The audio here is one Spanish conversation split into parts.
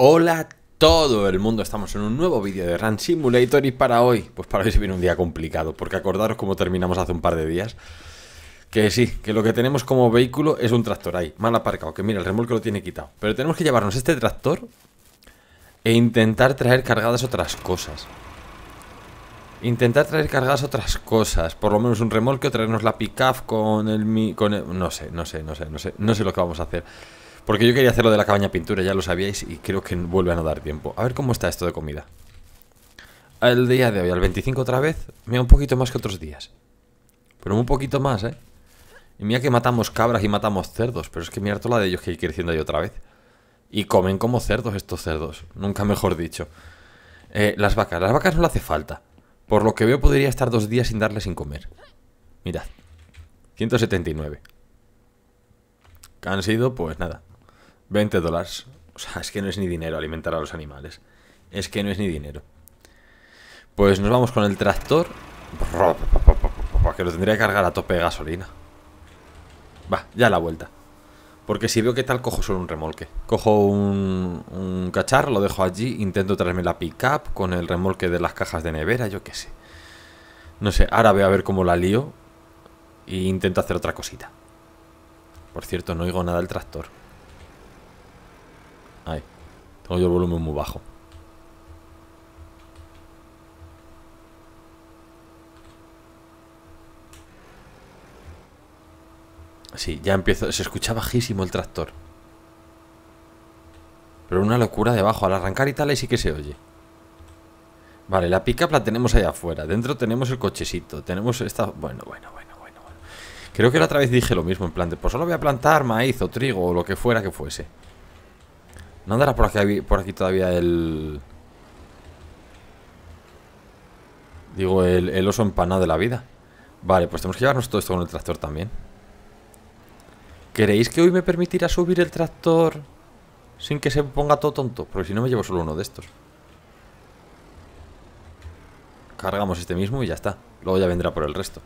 Hola todo el mundo, estamos en un nuevo vídeo de Run Simulator y para hoy, pues para hoy se viene un día complicado, porque acordaros cómo terminamos hace un par de días, que sí, que lo que tenemos como vehículo es un tractor ahí, mal aparcado, que mira, el remolque lo tiene quitado, pero tenemos que llevarnos este tractor e intentar traer cargadas otras cosas. Intentar traer cargadas otras cosas, por lo menos un remolque o traernos la pick con el, con no sé, no sé, no sé, no sé, no sé lo que vamos a hacer. Porque yo quería hacer lo de la cabaña pintura, ya lo sabíais, y creo que vuelve a no dar tiempo. A ver cómo está esto de comida. El día de hoy, al 25 otra vez, mira, un poquito más que otros días. Pero un poquito más, ¿eh? Y mira que matamos cabras y matamos cerdos, pero es que mira toda la de ellos que hay creciendo ahí otra vez. Y comen como cerdos estos cerdos, nunca mejor dicho. Eh, las vacas, las vacas no le hace falta. Por lo que veo podría estar dos días sin darle sin comer. Mirad. 179. Que han sido, pues nada. 20 dólares. O sea, es que no es ni dinero alimentar a los animales. Es que no es ni dinero. Pues nos vamos con el tractor. Que lo tendría que cargar a tope de gasolina. Va, ya la vuelta. Porque si veo que tal, cojo solo un remolque. Cojo un, cacharro, lo dejo allí, intento traerme la pick-up con el remolque de las cajas de nevera, yo qué sé. No sé, ahora veo a ver cómo la lío e intento hacer otra cosita. Por cierto, no oigo nada del tractor. Tengo yo el volumen muy bajo. Sí, ya empiezo. Se escucha bajísimo el tractor. Pero una locura debajo. Al arrancar y tal, ahí sí que se oye. Vale, la pick-up la tenemos allá afuera. Dentro tenemos el cochecito. Tenemos esta. Bueno, bueno, bueno, bueno, Creo que la otra vez dije lo mismo. En plan de, pues solo voy a plantar maíz o trigo o lo que fuera que fuese. ¿No andará por aquí, por aquí todavía el... Digo, el, oso empanado de la vida? Vale, pues tenemos que llevarnos todo esto con el tractor también. ¿Queréis que hoy me permitirá subir el tractor sin que se ponga todo tonto? Porque si no me llevo solo uno de estos. Cargamos este mismo y ya está. Luego ya vendrá por el resto.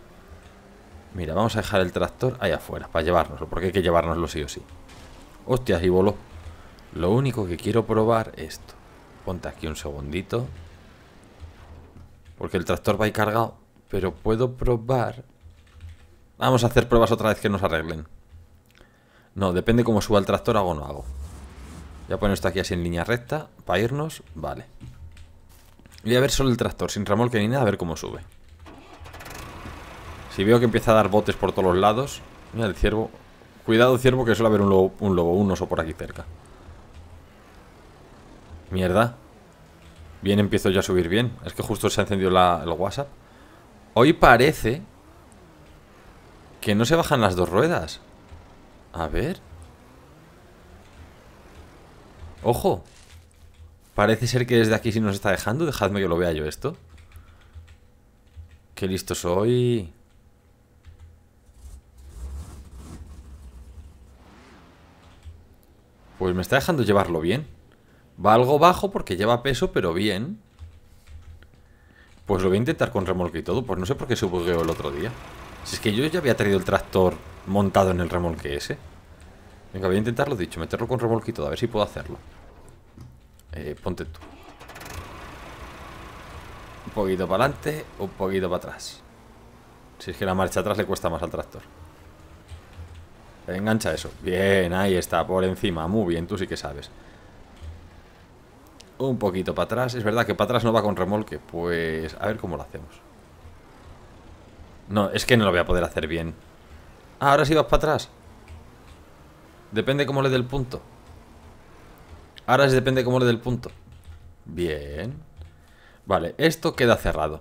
Mira, vamos a dejar el tractor ahí afuera para llevárnoslo, porque hay que llevárnoslo sí o sí. Hostias, y voló. Lo único que quiero probar esto. Ponte aquí un segundito. Porque el tractor va ahí cargado. Pero puedo probar... Vamos a hacer pruebas otra vez que nos arreglen. No, depende cómo suba el tractor, hago o no hago. Ya poner esto aquí así en línea recta. Para irnos, vale. Voy a ver solo el tractor, sin que ni nada, a ver cómo sube. Si veo que empieza a dar botes por todos los lados... Mira el ciervo. Cuidado, ciervo, que suele haber un lobo, un, lobo, un oso por aquí cerca. Mierda. Bien, empiezo ya a subir bien. Es que justo se ha encendido la, el WhatsApp. Hoy parece que no se bajan las dos ruedas. A ver. Ojo. Parece ser que desde aquí sí nos está dejando. Dejadme que lo vea yo esto. Qué listo soy. Pues me está dejando llevarlo bien. Va algo bajo porque lleva peso, pero bien. Pues lo voy a intentar con remolque y todo. Pues no sé por qué se bugueó el otro día. Si es que yo ya había traído el tractor montado en el remolque ese. Venga, voy a intentarlo, dicho, meterlo con remolque y todo, a ver si puedo hacerlo. Eh, ponte tú. Un poquito para adelante, un poquito para atrás. Si es que la marcha atrás le cuesta más al tractor. Engancha eso. Bien, ahí está, por encima. Muy bien, tú sí que sabes un poquito para atrás. Es verdad que para atrás no va con remolque. Pues a ver cómo lo hacemos. No, es que no lo voy a poder hacer bien. Ah, ahora sí vas para atrás. Depende cómo le dé el punto. Ahora sí depende cómo le dé el punto. Bien. Vale, esto queda cerrado.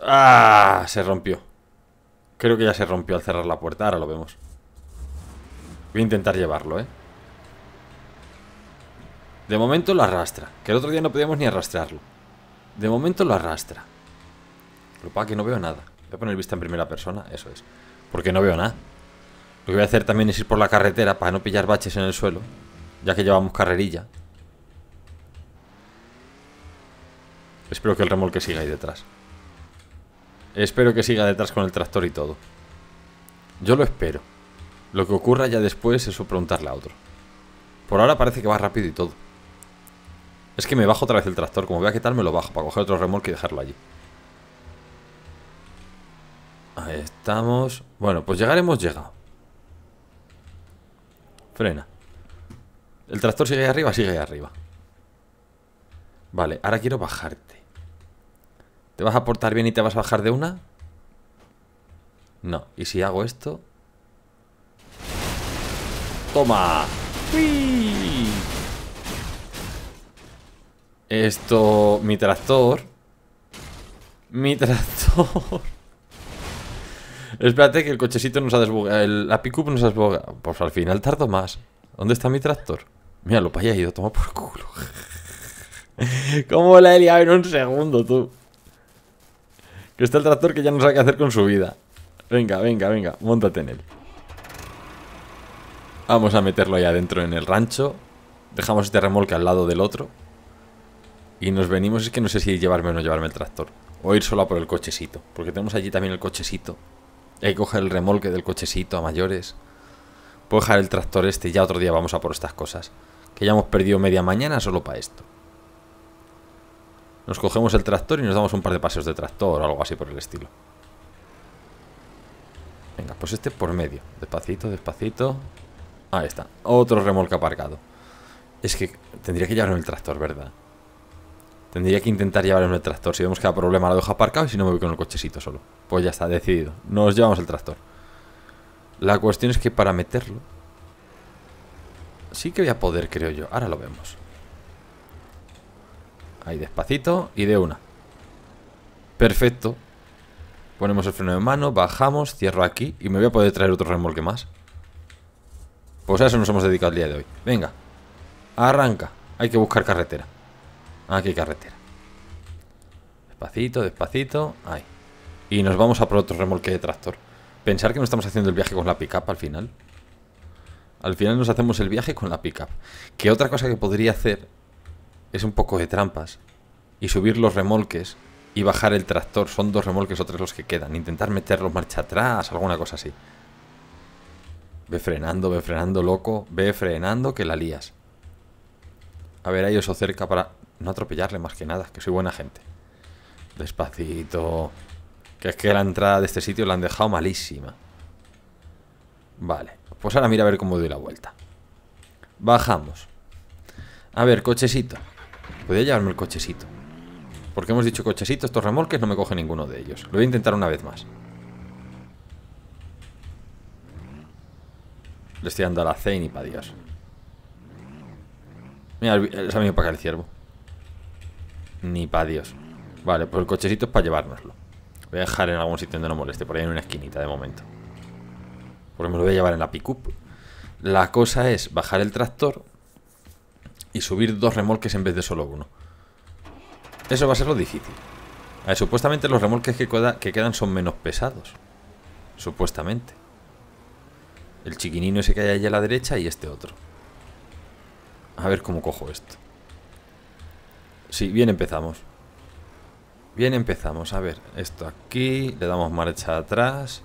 ¡Ah! Se rompió. Creo que ya se rompió al cerrar la puerta. Ahora lo vemos. Voy a intentar llevarlo, ¿eh? De momento lo arrastra. Que el otro día no podíamos ni arrastrarlo. De momento lo arrastra. Lo para que no veo nada. Voy a poner vista en primera persona, eso es. Porque no veo nada. Lo que voy a hacer también es ir por la carretera para no pillar baches en el suelo. Ya que llevamos carrerilla. Espero que el remolque siga ahí detrás. Espero que siga detrás con el tractor y todo. Yo lo espero. Lo que ocurra ya después es preguntarle a otro. Por ahora parece que va rápido y todo. Es que me bajo otra vez el tractor. Como voy a tal, me lo bajo para coger otro remolque y dejarlo allí. Ahí estamos. Bueno, pues llegaremos hemos llegado. Frena. El tractor sigue ahí arriba, sigue ahí arriba. Vale, ahora quiero bajarte. ¿Te vas a portar bien y te vas a bajar de una? No. ¿Y si hago esto? ¡Toma! ¡Uy! Esto... Mi tractor. Mi tractor. Espérate que el cochecito nos ha desbugado. El, la pickup nos ha desbogado Pues al final tardo más. ¿Dónde está mi tractor? lo lo allá ido. Toma por culo. ¿Cómo la he liado en un segundo, tú? Que está el tractor que ya no sabe qué hacer con su vida. Venga, venga, venga. Móntate en él. Vamos a meterlo ahí adentro en el rancho. Dejamos este remolque al lado del otro. Y nos venimos, es que no sé si llevarme o no llevarme el tractor. O ir a por el cochecito. Porque tenemos allí también el cochecito. Hay que coger el remolque del cochecito a mayores. Puedo dejar el tractor este. y Ya otro día vamos a por estas cosas. Que ya hemos perdido media mañana solo para esto. Nos cogemos el tractor y nos damos un par de paseos de tractor o algo así por el estilo. Venga, pues este por medio. Despacito, despacito. Ahí está. Otro remolque aparcado. Es que tendría que llevarme el tractor, ¿verdad? Tendría que intentar llevar el tractor. Si vemos que da problema, la dejo aparcado y si no me voy con el cochecito solo. Pues ya está, decidido. Nos llevamos el tractor. La cuestión es que para meterlo... Sí que voy a poder, creo yo. Ahora lo vemos. Ahí, despacito y de una. Perfecto. Ponemos el freno de mano, bajamos, cierro aquí y me voy a poder traer otro remolque más. Pues a eso nos hemos dedicado el día de hoy. Venga, arranca. Hay que buscar carretera. Aquí qué carretera. Despacito, despacito. Ahí. Y nos vamos a por otro remolque de tractor. Pensar que no estamos haciendo el viaje con la pickup al final. Al final nos hacemos el viaje con la pickup. Que otra cosa que podría hacer es un poco de trampas. Y subir los remolques y bajar el tractor. Son dos remolques otros los que quedan. Intentar meterlos marcha atrás, alguna cosa así. Ve frenando, ve frenando, loco. Ve frenando que la lías. A ver, hay eso cerca para no atropellarle más que nada, que soy buena gente. Despacito. Que es que la entrada de este sitio la han dejado malísima. Vale. Pues ahora mira a ver cómo doy la vuelta. Bajamos. A ver, cochecito. Podría llevarme el cochecito. Porque hemos dicho cochecito, estos remolques no me coge ninguno de ellos. Lo voy a intentar una vez más. Le estoy dando a la C y Dios. Mira, se ha venido para acá el ciervo. Ni para Dios. Vale, pues el cochecito es para llevárnoslo. Voy a dejar en algún sitio donde no moleste, por ahí en una esquinita de momento. lo me lo voy a llevar en la pickup. La cosa es bajar el tractor y subir dos remolques en vez de solo uno. Eso va a ser lo difícil. A ver, supuestamente los remolques que, quedan son menos pesados. Supuestamente. El chiquinino ese que hay allá a la derecha y este otro. A ver cómo cojo esto. Sí, bien empezamos. Bien empezamos. A ver, esto aquí. Le damos marcha atrás.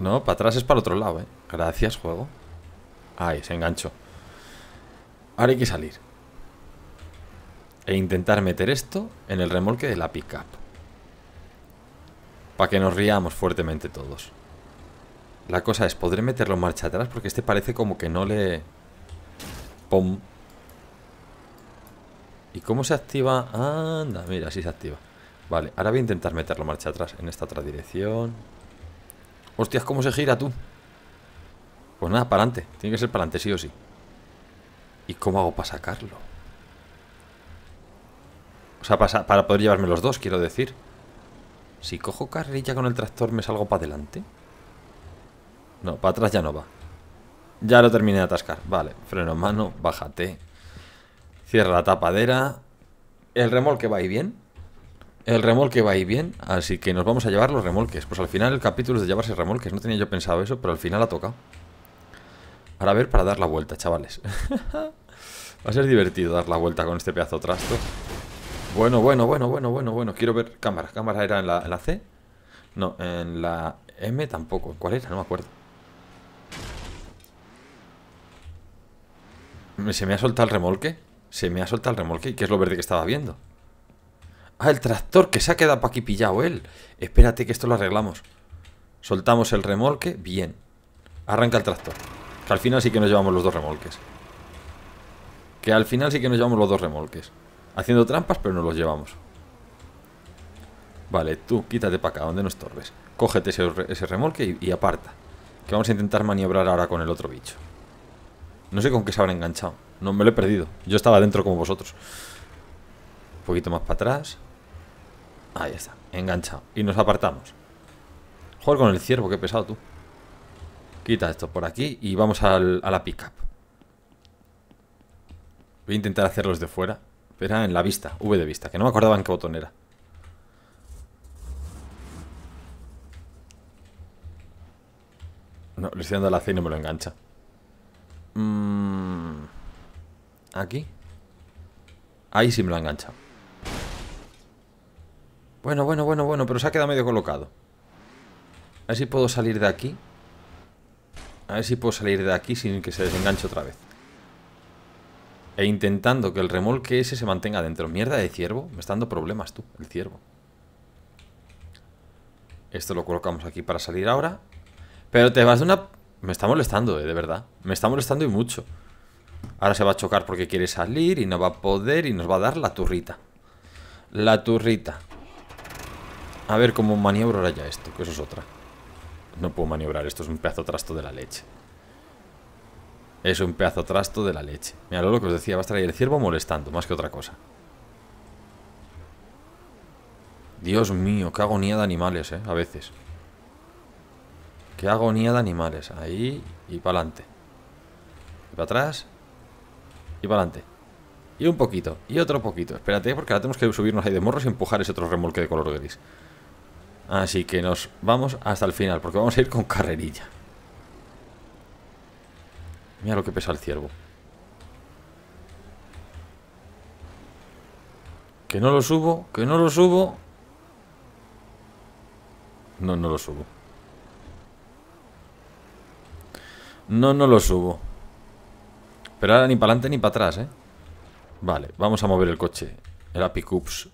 No, para atrás es para otro lado, ¿eh? Gracias, juego. Ahí, se enganchó. Ahora hay que salir. E intentar meter esto en el remolque de la pickup. Para que nos riamos fuertemente todos. La cosa es, ¿podré meterlo en marcha atrás? Porque este parece como que no le... Pom. ¿Y cómo se activa? Anda, mira, así se activa. Vale, ahora voy a intentar meterlo marcha atrás en esta otra dirección. Hostias, ¿cómo se gira tú? Pues nada, para adelante. Tiene que ser para adelante, sí o sí. ¿Y cómo hago para sacarlo? O sea, para, poder llevarme los dos, quiero decir. Si cojo carrilla con el tractor, ¿me salgo para adelante? No, para atrás ya no va. Ya lo terminé de atascar. Vale, freno mano, bájate. Cierra la tapadera. El remolque va ahí bien. El remolque va ahí bien. Así que nos vamos a llevar los remolques. Pues al final el capítulo es de llevarse remolques. No tenía yo pensado eso, pero al final ha tocado. Ahora a ver para dar la vuelta, chavales. va a ser divertido dar la vuelta con este pedazo trasto. Bueno, bueno, bueno, bueno, bueno, bueno. Quiero ver cámara. ¿Cámara era en la, en la C? No, en la M tampoco. ¿Cuál era? No me acuerdo. ¿Se me ha soltado el remolque? Se me ha soltado el remolque. ¿Qué es lo verde que estaba viendo? Ah, el tractor que se ha quedado para aquí pillado él. Espérate que esto lo arreglamos. Soltamos el remolque. Bien. Arranca el tractor. Que al final sí que nos llevamos los dos remolques. Que al final sí que nos llevamos los dos remolques. Haciendo trampas, pero no los llevamos. Vale, tú quítate para acá, donde no estorbes Cógete ese, remolque y, y aparta. Que vamos a intentar maniobrar ahora con el otro bicho. No sé con qué se habrá enganchado. No, me lo he perdido. Yo estaba dentro como vosotros. Un poquito más para atrás. Ahí está, enganchado. Y nos apartamos. Joder con el ciervo, qué pesado tú. Quita esto por aquí y vamos a la pickup. Voy a intentar hacerlos de fuera. Era en la vista, V de vista, que no me acordaba en qué botón era. No, le estoy dando la C y no me lo engancha. Mm, aquí. Ahí sí me lo ha enganchado. Bueno, bueno, bueno, bueno, pero se ha quedado medio colocado. A ver si puedo salir de aquí. A ver si puedo salir de aquí sin que se desenganche otra vez. E intentando que el remolque ese se mantenga dentro. Mierda de ciervo. Me está dando problemas tú, el ciervo. Esto lo colocamos aquí para salir ahora. Pero te vas de una me está molestando, eh, de verdad. Me está molestando y mucho. Ahora se va a chocar porque quiere salir y no va a poder y nos va a dar la turrita. La turrita. A ver cómo maniobro ya esto, que eso es otra. No puedo maniobrar, esto es un pedazo trasto de la leche. Es un pedazo trasto de la leche. Mira, lo que os decía, va a estar ahí el ciervo molestando, más que otra cosa. Dios mío, qué agonía de animales, eh, a veces. Qué agonía de animales. Ahí y para adelante. Y para atrás. Y para adelante. Y un poquito. Y otro poquito. Espérate, porque ahora tenemos que subirnos ahí de morros y empujar ese otro remolque de color gris. Así que nos vamos hasta el final, porque vamos a ir con carrerilla. Mira lo que pesa el ciervo. Que no lo subo, que no lo subo. No, no lo subo. No, no lo subo. Pero ahora ni para adelante ni para atrás, ¿eh? Vale, vamos a mover el coche. El Apicups.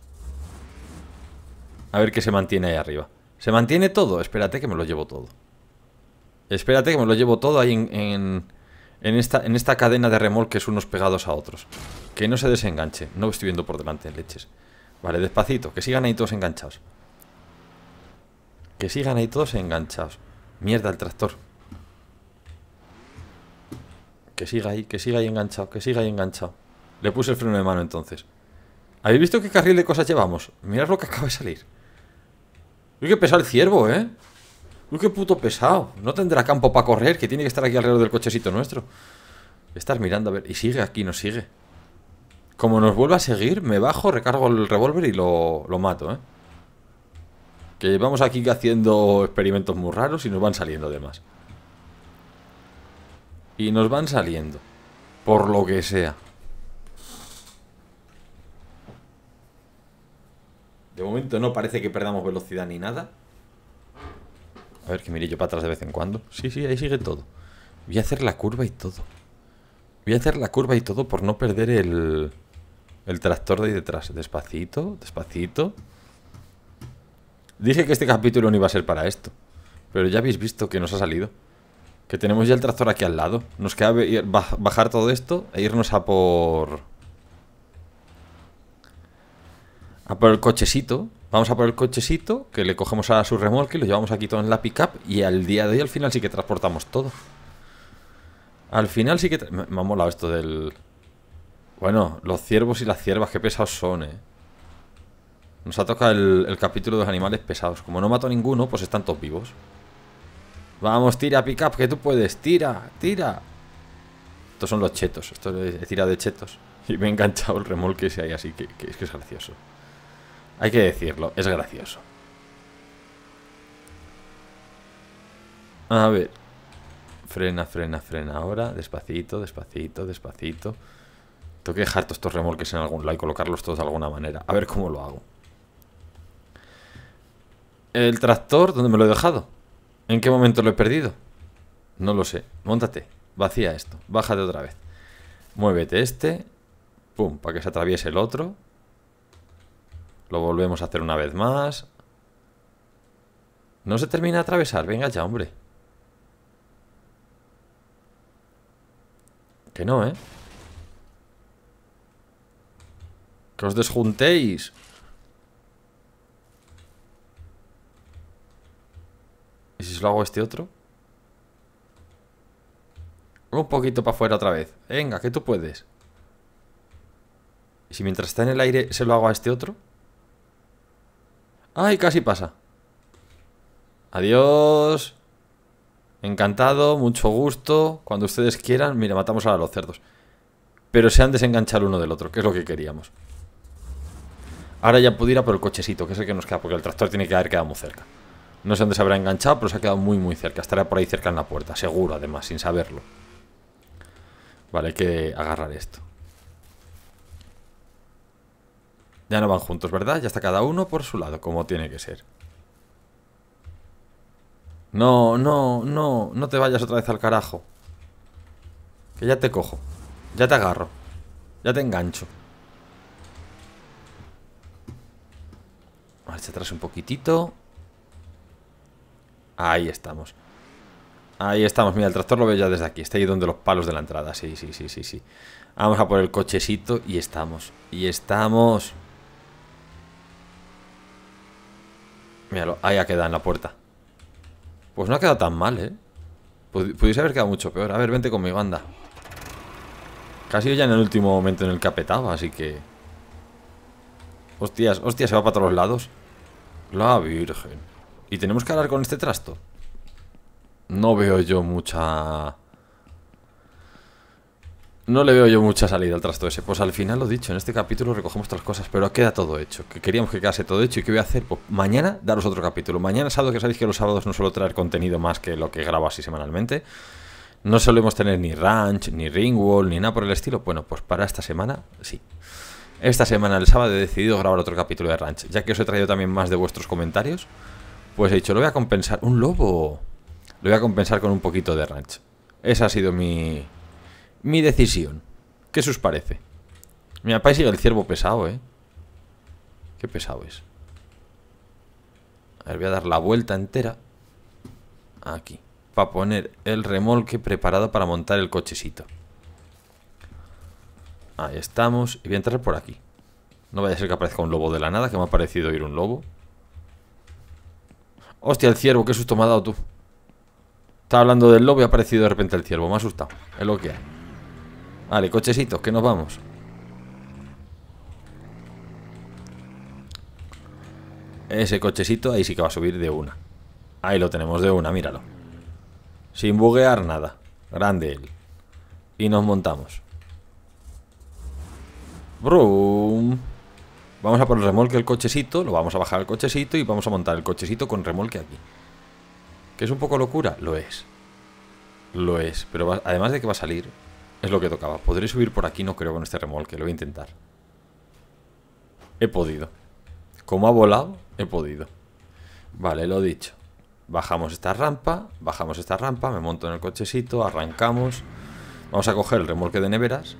A ver qué se mantiene ahí arriba. ¿Se mantiene todo? Espérate que me lo llevo todo. Espérate que me lo llevo todo ahí en, en, esta, en esta cadena de remolques unos pegados a otros. Que no se desenganche. No estoy viendo por delante, leches. Vale, despacito. Que sigan ahí todos enganchados. Que sigan ahí todos enganchados. Mierda, el tractor que siga ahí, que siga ahí enganchado, que siga ahí enganchado. Le puse el freno de mano entonces. ¿Habéis visto qué carril de cosas llevamos? Mirad lo que acaba de salir. Uy, qué pesado el ciervo, ¿eh? Uy, qué puto pesado. No tendrá campo para correr, que tiene que estar aquí alrededor del cochecito nuestro. Estar mirando, a ver. Y sigue aquí, nos sigue. Como nos vuelva a seguir, me bajo, recargo el revólver y lo, lo mato, ¿eh? Que vamos aquí haciendo experimentos muy raros y nos van saliendo además. Y nos van saliendo. Por lo que sea. De momento no parece que perdamos velocidad ni nada. A ver, que mire yo para atrás de vez en cuando. Sí, sí, ahí sigue todo. Voy a hacer la curva y todo. Voy a hacer la curva y todo por no perder el, el tractor de ahí detrás. Despacito, despacito. Dije que este capítulo no iba a ser para esto. Pero ya habéis visto que nos ha salido. Que tenemos ya el tractor aquí al lado. Nos queda bajar todo esto e irnos a por... A por el cochecito. Vamos a por el cochecito, que le cogemos a su remolque, lo llevamos aquí todo en la pickup y al día de hoy al final sí que transportamos todo. Al final sí que... Me, ha molado esto del... Bueno, los ciervos y las ciervas, qué pesados son, eh. Nos ha tocado el, el capítulo de los animales pesados. Como no mato a ninguno, pues están todos vivos. Vamos, tira, pick up, que tú puedes. Tira, tira. Estos son los chetos. Esto es tira de chetos. Y me he enganchado el remolque ese ahí, así que, que es que es gracioso. Hay que decirlo, es gracioso. A ver. Frena, frena, frena ahora. Despacito, despacito, despacito. Tengo que dejar todos estos remolques en algún lado y colocarlos todos de alguna manera. A ver cómo lo hago. El tractor, ¿dónde me lo he dejado? ¿En qué momento lo he perdido? No lo sé. Móntate. Vacía esto. Bájate otra vez. Muévete este. Pum, para que se atraviese el otro. Lo volvemos a hacer una vez más. No se termina de atravesar. Venga ya, hombre. Que no, ¿eh? Que os desjuntéis. ¿Y si se lo hago a este otro? Un poquito para afuera otra vez. Venga, que tú puedes. ¿Y si mientras está en el aire se lo hago a este otro? ¡Ay, casi pasa! Adiós. Encantado, mucho gusto. Cuando ustedes quieran, mira, matamos ahora a los cerdos. Pero se han desenganchado uno del otro, que es lo que queríamos. Ahora ya pudiera por el cochecito, que es el que nos queda, porque el tractor tiene que haber quedado muy cerca. No sé dónde se habrá enganchado, pero se ha quedado muy, muy cerca. Estará por ahí cerca en la puerta, seguro, además, sin saberlo. Vale, hay que agarrar esto. Ya no van juntos, ¿verdad? Ya está cada uno por su lado, como tiene que ser. No, no, no, no te vayas otra vez al carajo. Que ya te cojo. Ya te agarro. Ya te engancho. Marcha atrás un poquitito. Ahí estamos. Ahí estamos. Mira, el tractor lo veo ya desde aquí. Está ahí donde los palos de la entrada. Sí, sí, sí, sí, sí. Vamos a por el cochecito y estamos. Y estamos. Míralo, ahí ha quedado en la puerta. Pues no ha quedado tan mal, ¿eh? Pudiese haber quedado mucho peor. A ver, vente conmigo, anda banda. Casi ya en el último momento en el que apetaba, así que... Hostias, hostias, se va para todos lados. La virgen. ¿Y tenemos que hablar con este trasto? No veo yo mucha... No le veo yo mucha salida al trasto ese. Pues al final lo dicho, en este capítulo recogemos otras cosas, pero queda todo hecho. Que queríamos que quedase todo hecho y qué voy a hacer pues, mañana daros otro capítulo. Mañana sábado que sabéis que los sábados no suelo traer contenido más que lo que grabo así semanalmente. No solemos tener ni ranch, ni ringwall, ni nada por el estilo. Bueno, pues para esta semana sí. Esta semana el sábado he decidido grabar otro capítulo de ranch, ya que os he traído también más de vuestros comentarios. Pues he dicho, lo voy a compensar. Un lobo. Lo voy a compensar con un poquito de ranch. Esa ha sido mi. Mi decisión. ¿Qué os parece? Mi papá sigue el ciervo pesado, ¿eh? Qué pesado es. A ver, voy a dar la vuelta entera. Aquí. Para poner el remolque preparado para montar el cochecito. Ahí estamos. Y voy a entrar por aquí. No vaya a ser que aparezca un lobo de la nada, que me ha parecido ir un lobo. Hostia, el ciervo, qué susto me ha dado tú. Estaba hablando del lobo y ha aparecido de repente el ciervo. Me ha asustado. Es lo que hay. Vale, cochecitos, que nos vamos. Ese cochecito ahí sí que va a subir de una. Ahí lo tenemos de una, míralo. Sin buguear nada. Grande él. Y nos montamos. Brum. Vamos a poner remolque el cochecito, lo vamos a bajar al cochecito y vamos a montar el cochecito con remolque aquí. ¿Que es un poco locura? Lo es. Lo es, pero además de que va a salir, es lo que tocaba. Podré subir por aquí, no creo, con este remolque, lo voy a intentar. He podido. Como ha volado, he podido. Vale, lo dicho. Bajamos esta rampa, bajamos esta rampa, me monto en el cochecito, arrancamos. Vamos a coger el remolque de neveras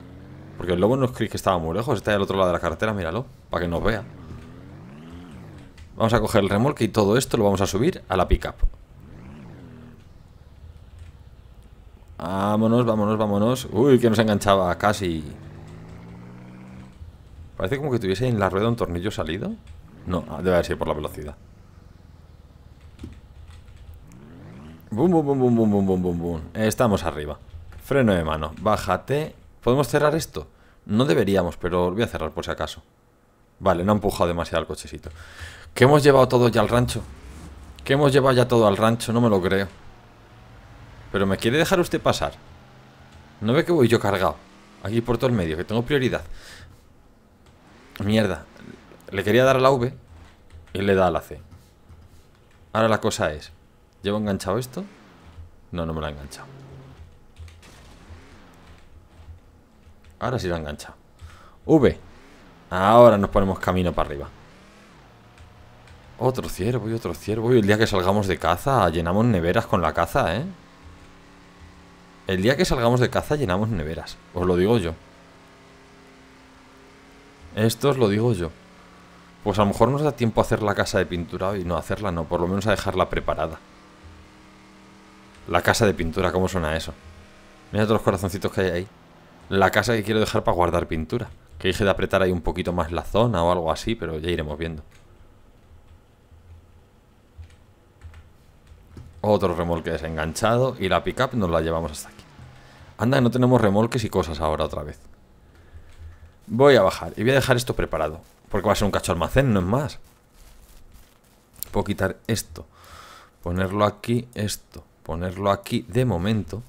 porque el lobo no cree que estaba muy lejos. Está al otro lado de la carretera, míralo. Para que nos vea. Vamos a coger el remolque y todo esto lo vamos a subir a la pickup. Vámonos, vámonos, vámonos. Uy, que nos enganchaba casi. Parece como que tuviese en la rueda un tornillo salido. No, ah, debe haber sido por la velocidad. Bum, bum, bum, bum, bum, bum, bum, bum. Estamos arriba. Freno de mano. Bájate. ¿Podemos cerrar esto? No deberíamos, pero voy a cerrar por si acaso. Vale, no ha empujado demasiado el cochecito. ¿Qué hemos llevado todo ya al rancho. ¿Qué hemos llevado ya todo al rancho, no me lo creo. Pero me quiere dejar usted pasar. No ve que voy yo cargado. Aquí por todo el medio, que tengo prioridad. Mierda. Le quería dar a la V y le da a la C. Ahora la cosa es, ¿llevo enganchado esto? No, no me lo ha enganchado. Ahora sí lo engancha. V. Ahora nos ponemos camino para arriba. Otro ciervo y otro ciervo. Y el día que salgamos de caza, llenamos neveras con la caza, ¿eh? El día que salgamos de caza, llenamos neveras. Os lo digo yo. Esto os lo digo yo. Pues a lo mejor nos da tiempo a hacer la casa de pintura y no hacerla, no. Por lo menos a dejarla preparada. La casa de pintura, ¿cómo suena eso? Mira todos los corazoncitos que hay ahí la casa que quiero dejar para guardar pintura. Que dije de apretar ahí un poquito más la zona o algo así, pero ya iremos viendo. Otro remolque desenganchado y la pickup nos la llevamos hasta aquí. Anda, no tenemos remolques y cosas ahora otra vez. Voy a bajar y voy a dejar esto preparado. Porque va a ser un cacho almacén, no es más. Puedo quitar esto. Ponerlo aquí, esto. Ponerlo aquí de momento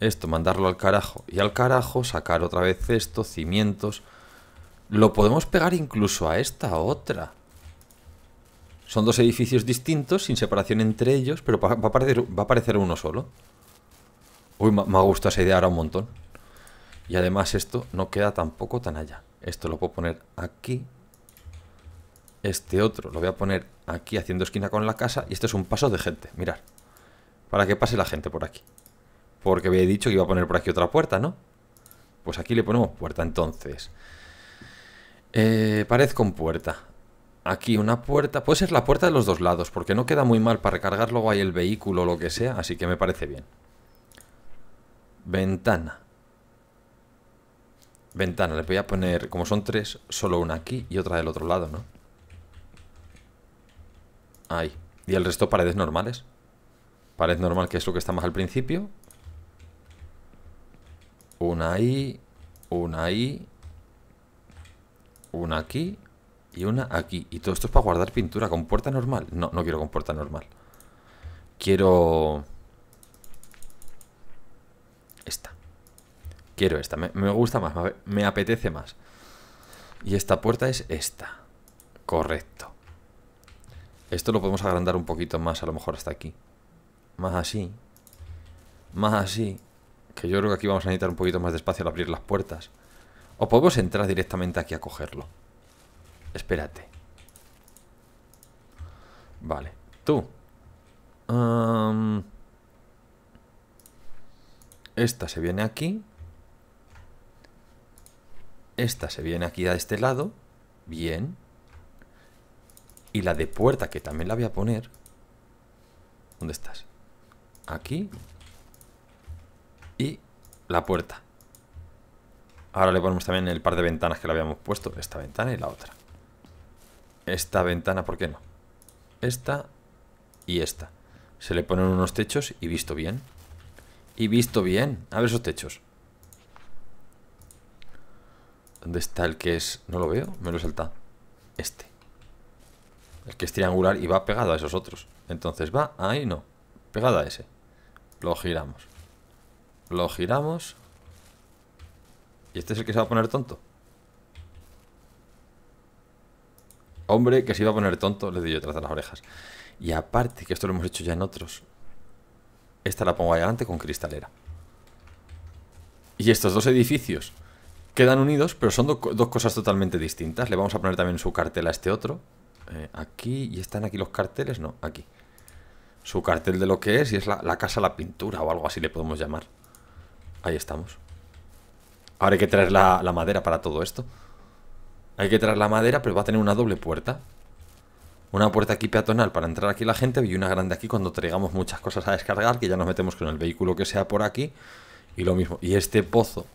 esto, mandarlo al carajo y al carajo, sacar otra vez esto, cimientos. Lo podemos pegar incluso a esta otra. Son dos edificios distintos, sin separación entre ellos, pero va a aparecer uno solo. Uy, me ha gustado esa idea ahora un montón. Y además esto no queda tampoco tan allá. Esto lo puedo poner aquí. Este otro lo voy a poner aquí haciendo esquina con la casa. Y esto es un paso de gente, mirar Para que pase la gente por aquí. Porque había dicho que iba a poner por aquí otra puerta, ¿no? Pues aquí le ponemos puerta entonces. Eh, pared con puerta. Aquí una puerta. Puede ser la puerta de los dos lados, porque no queda muy mal para recargar luego ahí el vehículo o lo que sea, así que me parece bien. Ventana. Ventana, le voy a poner, como son tres, solo una aquí y otra del otro lado, ¿no? Ahí. Y el resto paredes normales. Pared normal, que es lo que está más al principio una ahí, una ahí, una aquí y una aquí. Y todo esto es para guardar pintura con puerta normal. No, no quiero con puerta normal. Quiero... Esta. Quiero esta. Me, gusta más, me, me apetece más. Y esta puerta es esta. Correcto. Esto lo podemos agrandar un poquito más, a lo mejor hasta aquí. Más así. Más así. Que yo creo que aquí vamos a necesitar un poquito más de espacio al abrir las puertas. O podemos entrar directamente aquí a cogerlo. Espérate. Vale. Tú. Esta se viene aquí. Esta se viene aquí a este lado. Bien. Y la de puerta, que también la voy a poner. ¿Dónde estás? Aquí y la puerta. Ahora le ponemos también el par de ventanas que le habíamos puesto. Esta ventana y la otra. Esta ventana, ¿por qué no? Esta y esta. Se le ponen unos techos y visto bien. Y visto bien. A ver esos techos. ¿Dónde está el que es? No lo veo, me lo he saltado. Este. El que es triangular y va pegado a esos otros. Entonces va, ahí no. Pegado a ese. Lo giramos. Lo giramos. Y este es el que se va a poner tonto. Hombre, que se iba a poner tonto, le doy yo tras las orejas. Y aparte, que esto lo hemos hecho ya en otros. Esta la pongo ahí adelante con cristalera. Y estos dos edificios quedan unidos, pero son dos cosas totalmente distintas. Le vamos a poner también su cartel a este otro. Eh, aquí, ¿y están aquí los carteles? No, aquí. Su cartel de lo que es, y es la, la casa, la pintura o algo así le podemos llamar. Ahí estamos. Ahora hay que traer la, madera para todo esto. Hay que traer la madera, pero va a tener una doble puerta. Una puerta aquí peatonal para entrar aquí la gente y una grande aquí cuando traigamos muchas cosas a descargar, que ya nos metemos con el vehículo que sea por aquí. Y lo mismo. Y este pozo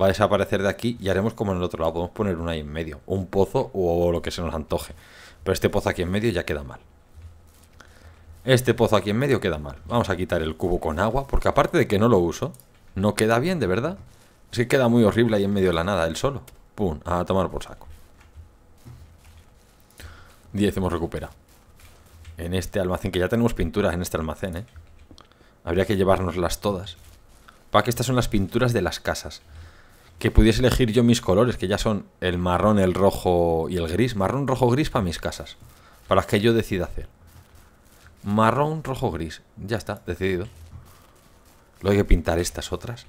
va a desaparecer de aquí y haremos como en el otro lado. Podemos poner una ahí en medio. Un pozo o lo que se nos antoje. Pero este pozo aquí en medio ya queda mal. Este pozo aquí en medio queda mal. Vamos a quitar el cubo con agua, porque aparte de que no lo uso, no queda bien, de verdad. Es que queda muy horrible ahí en medio de la nada, él solo. Pum, a tomar por saco. 10 hemos recuperado. En este almacén, que ya tenemos pinturas en este almacén, ¿eh? Habría que llevárnoslas todas. Para que estas son las pinturas de las casas. Que pudiese elegir yo mis colores, que ya son el marrón, el rojo y el gris. Marrón, rojo, gris para mis casas. Para las que yo decida hacer. Marrón, rojo, gris. Ya está, decidido. Luego hay que pintar estas otras.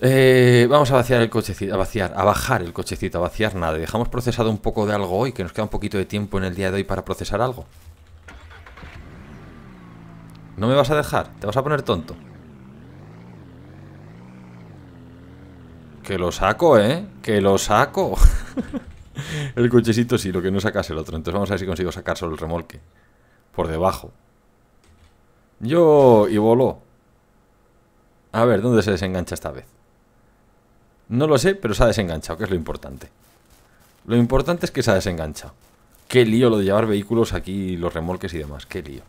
Eh, vamos a vaciar el cochecito, a vaciar, a bajar el cochecito, a vaciar nada. Dejamos procesado un poco de algo hoy, que nos queda un poquito de tiempo en el día de hoy para procesar algo. ¿No me vas a dejar? ¿Te vas a poner tonto? Que lo saco, ¿eh? Que lo saco. el cochecito sí, lo que no sacas el otro. Entonces vamos a ver si consigo sacar solo el remolque. Por debajo. Yo... Y voló. A ver, ¿dónde se desengancha esta vez? No lo sé, pero se ha desenganchado, que es lo importante. Lo importante es que se ha desenganchado. Qué lío lo de llevar vehículos aquí, los remolques y demás. Qué lío.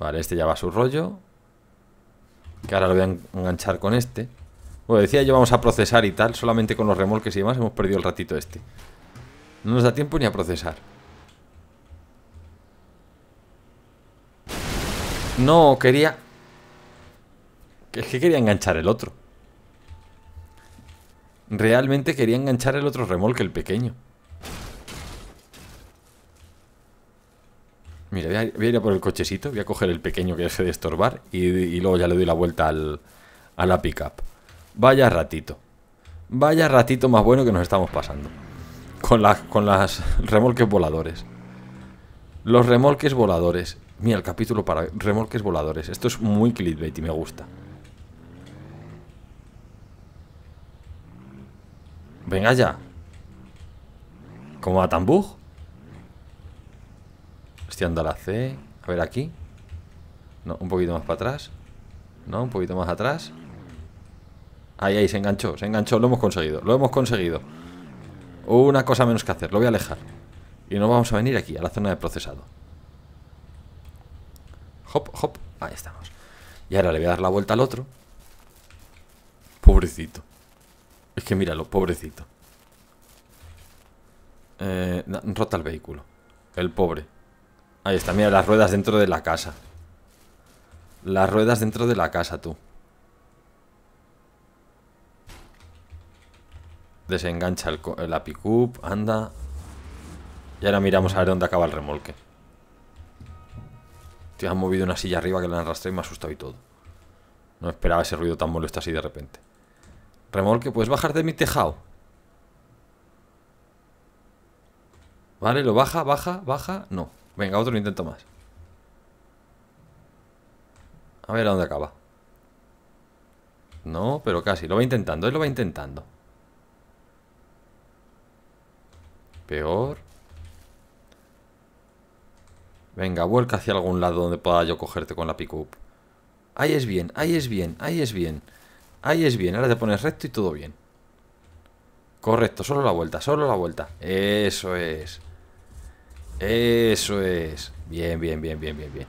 Vale, este ya va a su rollo. Que ahora lo voy a enganchar con este. Bueno, decía yo, vamos a procesar y tal. Solamente con los remolques y demás hemos perdido el ratito este. No nos da tiempo ni a procesar. No, quería... Es que quería enganchar el otro. Realmente quería enganchar el otro remolque, el pequeño. Mira, voy a, ir, por el cochecito, voy a coger el pequeño que deje de estorbar y, luego ya le doy la vuelta al, a la pick-up Vaya ratito. Vaya ratito más bueno que nos estamos pasando. Con, las con las remolques voladores. Los remolques voladores. Mira el capítulo para remolques voladores. Esto es muy clickbait y me gusta. Venga ya. ¿Cómo a Tambug? Estoy andando la C. A ver aquí. No, un poquito más para atrás. No, un poquito más atrás. Ahí, ahí, se enganchó, se enganchó. Lo hemos conseguido, lo hemos conseguido. Una cosa menos que hacer, lo voy a alejar. Y nos vamos a venir aquí, a la zona de procesado. Hop, hop, ahí estamos. Y ahora le voy a dar la vuelta al otro. Pobrecito. Es que míralo, pobrecito. Eh, rota el vehículo. El pobre. Ahí está, mira las ruedas dentro de la casa. Las ruedas dentro de la casa, tú. Desengancha el, la anda. Y ahora miramos a ver dónde acaba el remolque. Te han movido una silla arriba que la han arrastrado y me ha asustado y todo. No esperaba ese ruido tan molesto así de repente. Remolque, puedes bajar de mi tejado. Vale, lo baja, baja, baja. No. Venga, otro intento más. A ver a dónde acaba. No, pero casi. Lo va intentando, él lo va intentando. Peor. Venga, vuelca hacia algún lado donde pueda yo cogerte con la pick Ahí es bien, ahí es bien, ahí es bien. Ahí es bien, ahora te pones recto y todo bien. Correcto, solo la vuelta, solo la vuelta. Eso es. Eso es. Bien, bien, bien, bien, bien, bien.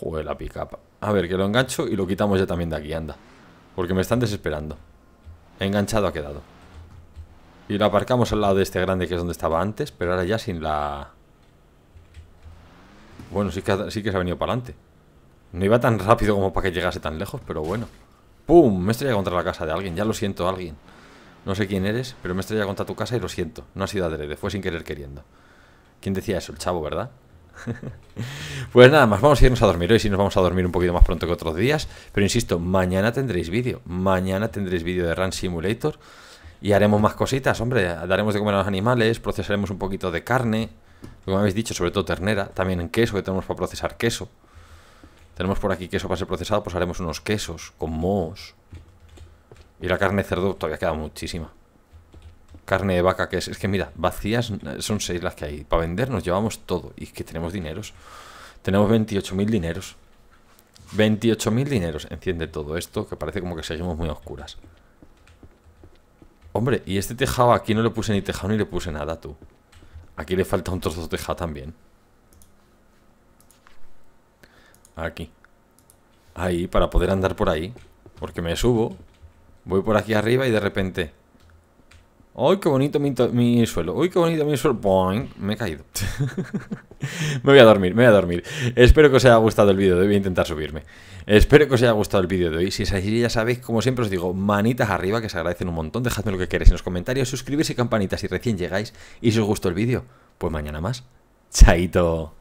Joder, la picapa. A ver, que lo engancho y lo quitamos ya también de aquí, anda. Porque me están desesperando. Enganchado ha quedado. Y lo aparcamos al lado de este grande que es donde estaba antes, pero ahora ya sin la... Bueno, sí que, sí que se ha venido para adelante. No iba tan rápido como para que llegase tan lejos, pero bueno. ¡Pum! Me estrella contra la casa de alguien. Ya lo siento, alguien. No sé quién eres, pero me estrella contra tu casa y lo siento. No ha sido adrede, fue sin querer queriendo. ¿Quién decía eso? El chavo, ¿verdad? pues nada más, vamos a irnos a dormir hoy. Si sí nos vamos a dormir un poquito más pronto que otros días. Pero insisto, mañana tendréis vídeo. Mañana tendréis vídeo de Run Simulator. Y haremos más cositas, hombre. Daremos de comer a los animales, procesaremos un poquito de carne. Como habéis dicho, sobre todo ternera. También en queso, que tenemos para procesar queso. Tenemos por aquí queso para ser procesado, pues haremos unos quesos con mohos Y la carne de cerdo todavía queda muchísima. Carne de vaca, que es, es que mira, vacías son seis las que hay. Para vender nos llevamos todo. Y es que tenemos dineros. Tenemos 28.000 dineros. 28.000 dineros. Enciende todo esto, que parece como que seguimos muy oscuras. Hombre, y este tejado aquí no le puse ni tejado ni le puse nada, tú. Aquí le falta un trozo de tejado también. Aquí. Ahí, para poder andar por ahí. Porque me subo, voy por aquí arriba y de repente... ¡Uy, qué bonito mi, suelo! ¡Uy, qué bonito mi suelo! ¡Boing! Me he caído. me voy a dormir, me voy a dormir. Espero que os haya gustado el vídeo de Voy a intentar subirme. Espero que os haya gustado el vídeo de hoy. Si es así, ya sabéis, como siempre os digo, manitas arriba, que se agradecen un montón. Dejadme lo que queréis en los comentarios. Suscribirse, campanita si recién llegáis. Y si os gustó el vídeo, pues mañana más. ¡Chaito!